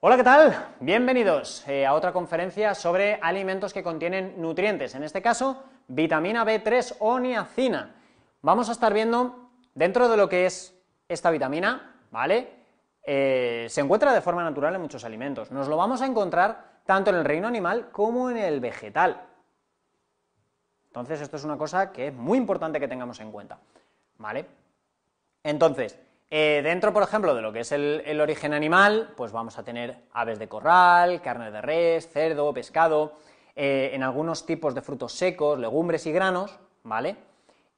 Hola, ¿qué tal? Bienvenidos eh, a otra conferencia sobre alimentos que contienen nutrientes, en este caso vitamina B3 o niacina. Vamos a estar viendo dentro de lo que es esta vitamina, ¿vale? Eh, se encuentra de forma natural en muchos alimentos. Nos lo vamos a encontrar tanto en el reino animal como en el vegetal. Entonces, esto es una cosa que es muy importante que tengamos en cuenta, ¿vale? Entonces, eh, dentro, por ejemplo, de lo que es el, origen animal, pues vamos a tener aves de corral, carne de res, cerdo, pescado, eh, en algunos tipos de frutos secos, legumbres y granos, ¿vale?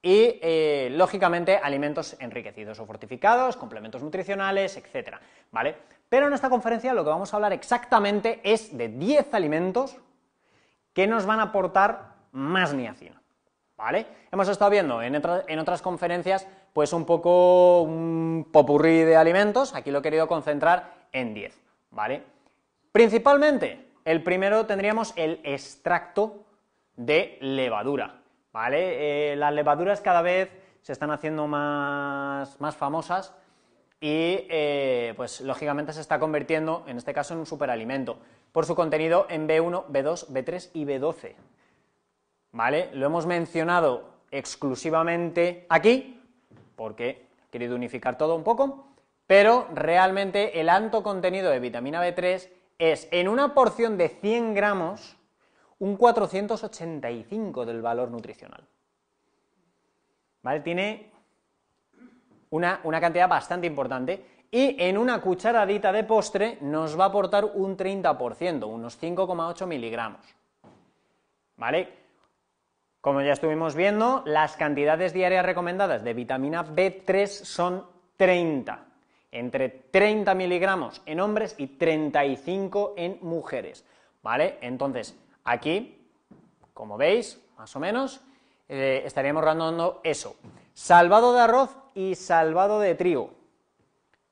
Y, eh, lógicamente, alimentos enriquecidos o fortificados, complementos nutricionales, etc. ¿vale? Pero en esta conferencia lo que vamos a hablar exactamente es de 10 alimentos que nos van a aportar más niacina. Hemos estado viendo en, otras conferencias pues un poco un popurrí de alimentos, aquí lo he querido concentrar en 10, Principalmente, el primero tendríamos el extracto de levadura, eh, las levaduras cada vez se están haciendo más, famosas y eh, pues, lógicamente se está convirtiendo, en este caso, en un superalimento, por su contenido en B1, B2, B3 y B12, ¿vale? Lo hemos mencionado exclusivamente aquí, porque he querido unificar todo un poco, pero realmente el alto contenido de vitamina B3 es en una porción de 100 gramos un 485 del valor nutricional. ¿Vale? Tiene una, una cantidad bastante importante y en una cucharadita de postre nos va a aportar un 30%, unos 5,8 miligramos. ¿Vale? Como ya estuvimos viendo, las cantidades diarias recomendadas de vitamina B3 son 30, entre 30 miligramos en hombres y 35 en mujeres, ¿vale? Entonces, aquí, como veis, más o menos, eh, estaríamos rondando eso. Salvado de arroz y salvado de trigo,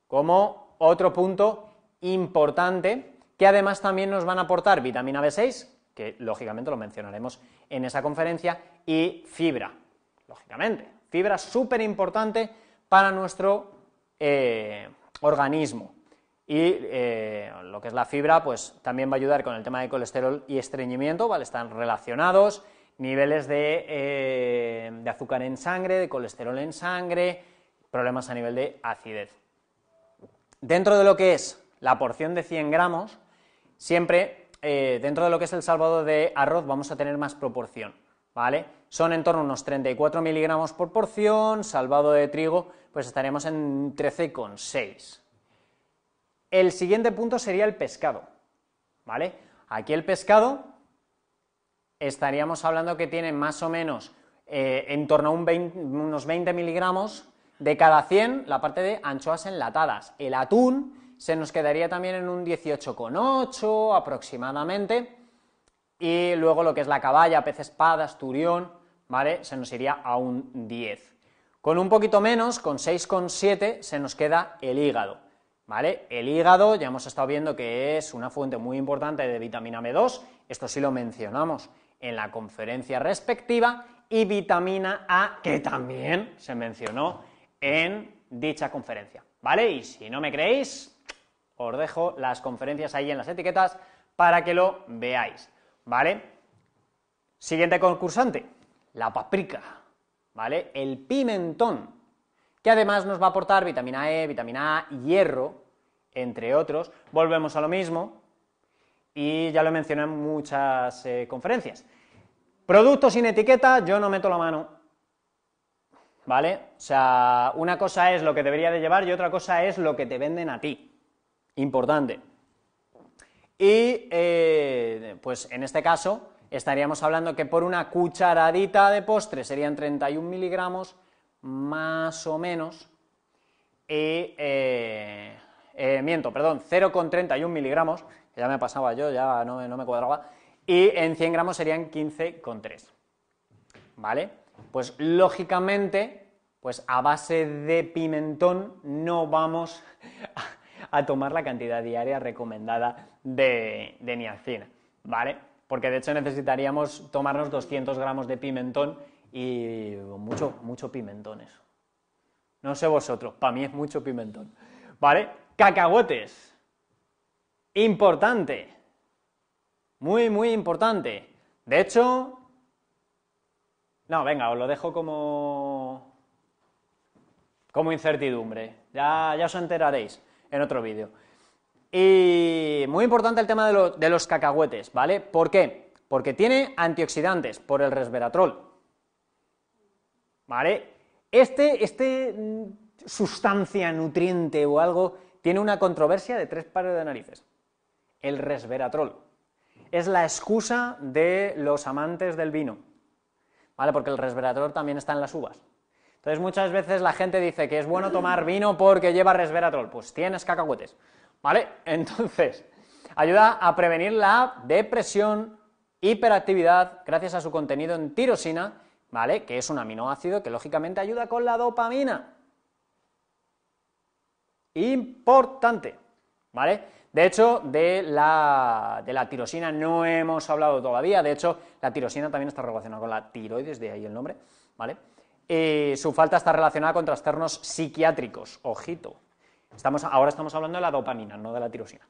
como otro punto importante, que además también nos van a aportar vitamina B6, que lógicamente lo mencionaremos en esa conferencia, y fibra, lógicamente. Fibra súper importante para nuestro eh, organismo. Y eh, lo que es la fibra, pues también va a ayudar con el tema de colesterol y estreñimiento, ¿vale? Están relacionados, niveles de, eh, de azúcar en sangre, de colesterol en sangre, problemas a nivel de acidez. Dentro de lo que es la porción de 100 gramos, siempre eh, dentro de lo que es el salvado de arroz vamos a tener más proporción, ¿vale? Son en torno a unos 34 miligramos por porción, salvado de trigo pues estaremos en 13,6. El siguiente punto sería el pescado, ¿vale? Aquí el pescado estaríamos hablando que tiene más o menos eh, en torno a unos 20 miligramos de cada 100 la parte de anchoas enlatadas. El atún se nos quedaría también en un 18,8 aproximadamente, y luego lo que es la caballa, pez espada, asturión, ¿vale? Se nos iría a un 10. Con un poquito menos, con 6,7, se nos queda el hígado, ¿vale? El hígado ya hemos estado viendo que es una fuente muy importante de vitamina B2, esto sí lo mencionamos en la conferencia respectiva, y vitamina A, que también se mencionó en dicha conferencia, ¿vale? Y si no me creéis, os dejo las conferencias ahí en las etiquetas para que lo veáis, ¿vale? Siguiente concursante, la paprika, ¿vale? El pimentón, que además nos va a aportar vitamina E, vitamina A, hierro, entre otros. Volvemos a lo mismo y ya lo mencionado en muchas eh, conferencias. Productos sin etiqueta, yo no meto la mano, ¿vale? O sea, una cosa es lo que debería de llevar y otra cosa es lo que te venden a ti importante. Y eh, pues en este caso estaríamos hablando que por una cucharadita de postre serían 31 miligramos más o menos. Eh, eh, miento, perdón, 0,31 miligramos, que ya me pasaba yo, ya no, no me cuadraba, y en 100 gramos serían 15,3. ¿Vale? Pues lógicamente, pues a base de pimentón no vamos a a tomar la cantidad diaria recomendada de, niacina, ¿vale? Porque de hecho necesitaríamos tomarnos 200 gramos de pimentón y mucho, mucho pimentón eso. No sé vosotros, para mí es mucho pimentón, ¿vale? Cacahuetes. Importante. Muy, muy importante. De hecho... No, venga, os lo dejo como como incertidumbre. Ya, ya os enteraréis en otro vídeo. Y muy importante el tema de, los cacahuetes, ¿vale? ¿Por qué? Porque tiene antioxidantes por el resveratrol. ¿Vale? Este, este mm, sustancia, nutriente o algo, tiene una controversia de tres pares de narices. El resveratrol. Es la excusa de los amantes del vino. ¿Vale? Porque el resveratrol también está en las uvas. Entonces muchas veces la gente dice que es bueno tomar vino porque lleva resveratrol. Pues tienes cacahuetes, ¿vale? Entonces, ayuda a prevenir la depresión, hiperactividad, gracias a su contenido en tirosina, ¿vale? Que es un aminoácido que lógicamente ayuda con la dopamina. Importante, ¿vale? De hecho, de la, de la, tirosina no hemos hablado todavía. De hecho, la tirosina también está relacionada con la tiroides, de ahí el nombre, ¿vale? Eh, su falta está relacionada con trastornos psiquiátricos. Ojito. ahora estamos hablando de la dopamina, no de la tirosina.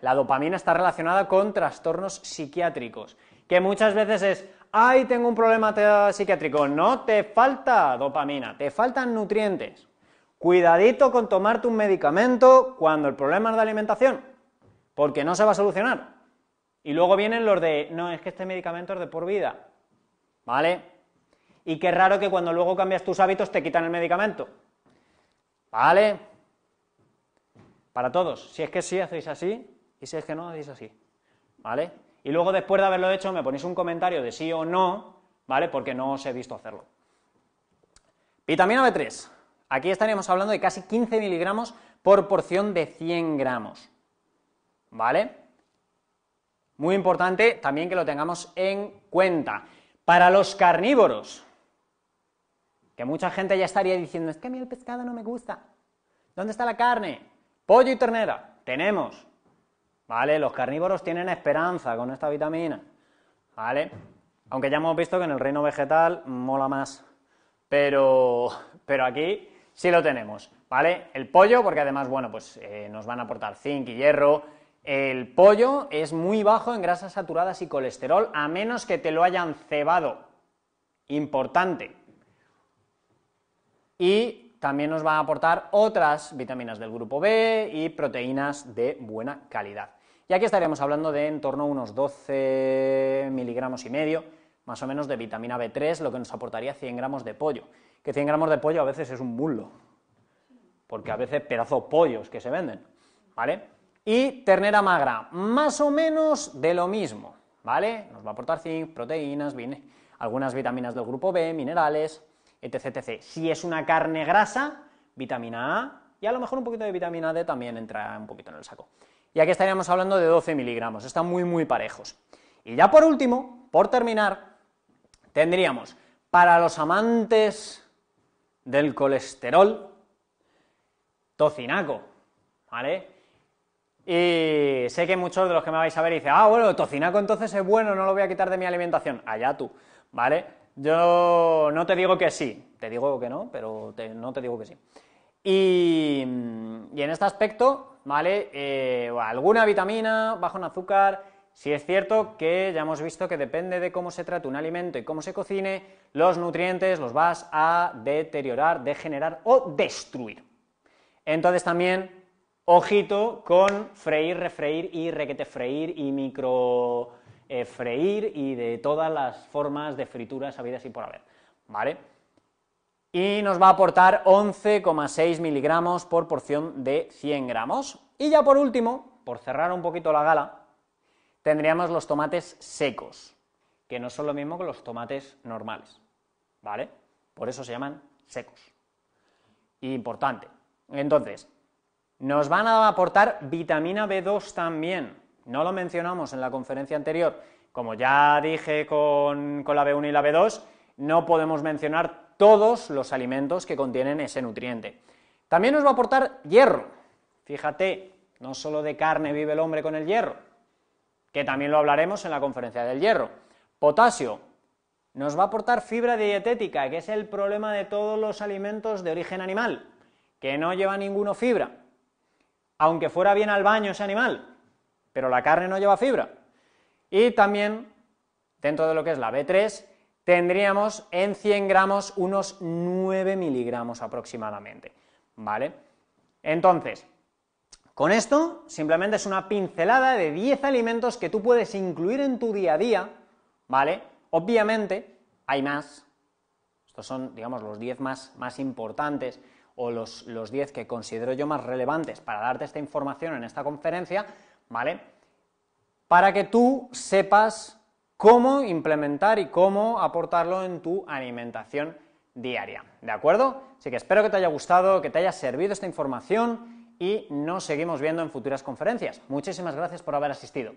La dopamina está relacionada con trastornos psiquiátricos, que muchas veces es, ay, tengo un problema psiquiátrico. No, te falta dopamina, te faltan nutrientes. Cuidadito con tomarte un medicamento cuando el problema es de alimentación, porque no se va a solucionar. Y luego vienen los de, no, es que este medicamento es de por vida. ¿Vale? Y qué raro que cuando luego cambias tus hábitos te quitan el medicamento. ¿Vale? Para todos. Si es que sí, hacéis así. Y si es que no, hacéis así. ¿Vale? Y luego, después de haberlo hecho, me ponéis un comentario de sí o no, ¿vale? Porque no os he visto hacerlo. Vitamina B3. Aquí estaríamos hablando de casi 15 miligramos por porción de 100 gramos. ¿Vale? Muy importante también que lo tengamos en cuenta. Para los carnívoros, que mucha gente ya estaría diciendo, es que a mí el pescado no me gusta. ¿Dónde está la carne? Pollo y ternera. Tenemos. ¿Vale? Los carnívoros tienen esperanza con esta vitamina. ¿Vale? Aunque ya hemos visto que en el reino vegetal mola más. Pero, aquí sí lo tenemos. ¿Vale? El pollo, porque además, bueno, pues eh, nos van a aportar zinc y hierro. El pollo es muy bajo en grasas saturadas y colesterol, a menos que te lo hayan cebado. Importante y también nos va a aportar otras vitaminas del grupo B y proteínas de buena calidad. Y aquí estaríamos hablando de en torno a unos 12 miligramos y medio, más o menos, de vitamina B3, lo que nos aportaría 100 gramos de pollo. Que 100 gramos de pollo a veces es un bullo, porque a veces pedazo pollos que se venden, ¿vale? Y ternera magra, más o menos de lo mismo, ¿vale? Nos va a aportar zinc, proteínas, algunas vitaminas del grupo B, minerales, etc, Si es una carne grasa, vitamina A y a lo mejor un poquito de vitamina D también entra un poquito en el saco. Y aquí estaríamos hablando de 12 miligramos, están muy, muy parejos. Y ya por último, por terminar, tendríamos para los amantes del colesterol, tocinaco, ¿vale? Y sé que muchos de los que me vais a ver dicen, ah, bueno, tocinaco entonces es bueno, no lo voy a quitar de mi alimentación. Allá tú, ¿vale? Yo no te digo que sí, te digo que no, pero no te digo que sí. Y, mm, en este aspecto, ¿vale? Eh, alguna vitamina, bajo en azúcar, si es cierto que ya hemos visto que depende de cómo se trate un alimento y cómo se cocine, los nutrientes los vas a deteriorar, degenerar o destruir. Entonces también, ojito con freír, refreír y requete freír y micro eh, freír y de todas las formas de frituras sabidas y por haber, ¿vale? Y nos va a aportar 11,6 miligramos por porción de 100 gramos. Y ya por último, por cerrar un poquito la gala, tendríamos los tomates secos, que no son lo mismo que los tomates normales, ¿vale? Por eso se llaman secos. Importante. Entonces, nos van a aportar vitamina B2 también, no lo mencionamos en la conferencia anterior. Como ya dije con, la B1 y la B2, no podemos mencionar todos los alimentos que contienen ese nutriente. También nos va a aportar hierro. Fíjate, no solo de carne vive el hombre con el hierro, que también lo hablaremos en la conferencia del hierro. Potasio nos va a aportar fibra dietética, que es el problema de todos los alimentos de origen animal, que no lleva ninguno fibra, aunque fuera bien al baño ese animal pero la carne no lleva fibra. Y también, dentro de lo que es la B3, tendríamos en 100 gramos unos 9 miligramos aproximadamente, ¿vale? Entonces, con esto simplemente es una pincelada de 10 alimentos que tú puedes incluir en tu día a día, ¿vale? Obviamente hay más, estos son, digamos, los 10 más, importantes o los, los 10 que considero yo más relevantes para darte esta información en esta conferencia, ¿vale? Para que tú sepas cómo implementar y cómo aportarlo en tu alimentación diaria, ¿de acuerdo? Así que espero que te haya gustado, que te haya servido esta información y nos seguimos viendo en futuras conferencias. Muchísimas gracias por haber asistido.